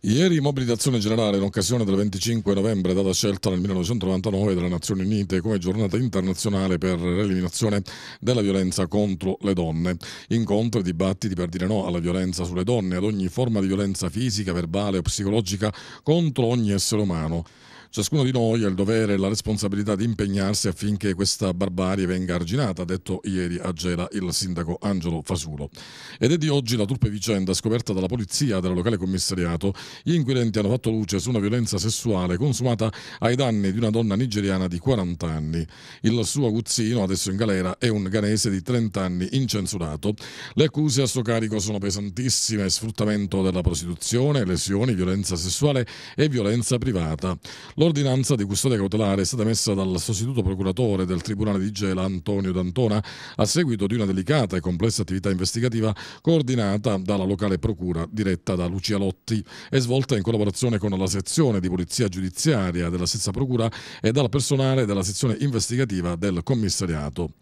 Ieri mobilitazione generale in occasione del 25 novembre, data scelta nel 1999 dalle Nazioni Unite come giornata internazionale per l'eliminazione della violenza contro le donne. Incontri e dibattiti per dire no alla violenza sulle donne, ad ogni forma di violenza fisica, verbale o psicologica contro ogni essere umano. Ciascuno di noi ha il dovere e la responsabilità di impegnarsi affinché questa barbarie venga arginata, ha detto ieri a Gela il sindaco Angelo Fasulo. Ed è di oggi la turpe vicenda scoperta dalla polizia del locale commissariato. Gli inquirenti hanno fatto luce su una violenza sessuale consumata ai danni di una donna nigeriana di 40 anni. Il suo aguzzino, adesso in galera, è un ganese di 30 anni incensurato. Le accuse a suo carico sono pesantissime, sfruttamento della prostituzione, lesioni, violenza sessuale e violenza privata. Lo L'ordinanza di custodia cautelare è stata messa dal sostituto procuratore del Tribunale di Gela Antonio D'Antona a seguito di una delicata e complessa attività investigativa coordinata dalla locale procura diretta da Lucia Lotti e svolta in collaborazione con la sezione di polizia giudiziaria della stessa procura e dal personale della sezione investigativa del commissariato.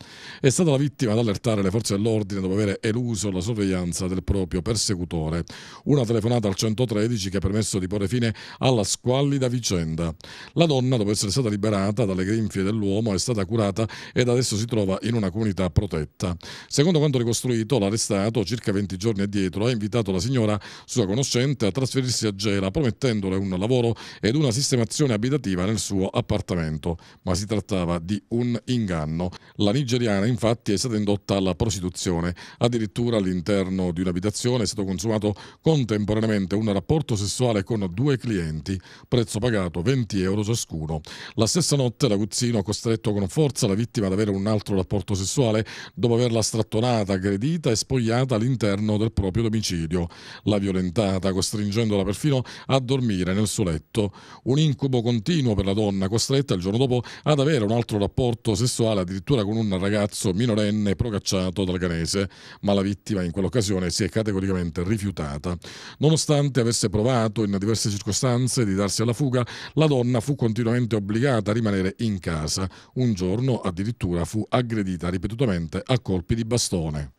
È stata la vittima ad allertare le forze dell'ordine dopo aver eluso la sorveglianza del proprio persecutore. Una telefonata al 113 che ha permesso di porre fine alla squallida vicenda. La donna, dopo essere stata liberata dalle grinfie dell'uomo, è stata curata ed adesso si trova in una comunità protetta. Secondo quanto ricostruito, l'arrestato, circa 20 giorni addietro, ha invitato la signora, sua conoscente, a trasferirsi a Gela, promettendole un lavoro ed una sistemazione abitativa nel suo appartamento. Ma si trattava di un inganno. La nigeriana, infatti, è stata indotta alla prostituzione. Addirittura all'interno di un'abitazione è stato consumato contemporaneamente un rapporto sessuale con due clienti, prezzo pagato 20 20 euro ciascuno. La stessa notte l'aguzzino ha costretto con forza la vittima ad avere un altro rapporto sessuale dopo averla strattonata, aggredita e spogliata all'interno del proprio domicilio. L'ha violentata, costringendola perfino a dormire nel suo letto. Un incubo continuo per la donna, costretta il giorno dopo ad avere un altro rapporto sessuale addirittura con un ragazzo minorenne procacciato dal canese, ma la vittima in quell'occasione si è categoricamente rifiutata. Nonostante avesse provato in diverse circostanze di darsi alla fuga, la donna donna fu continuamente obbligata a rimanere in casa. Un giorno addirittura fu aggredita ripetutamente a colpi di bastone.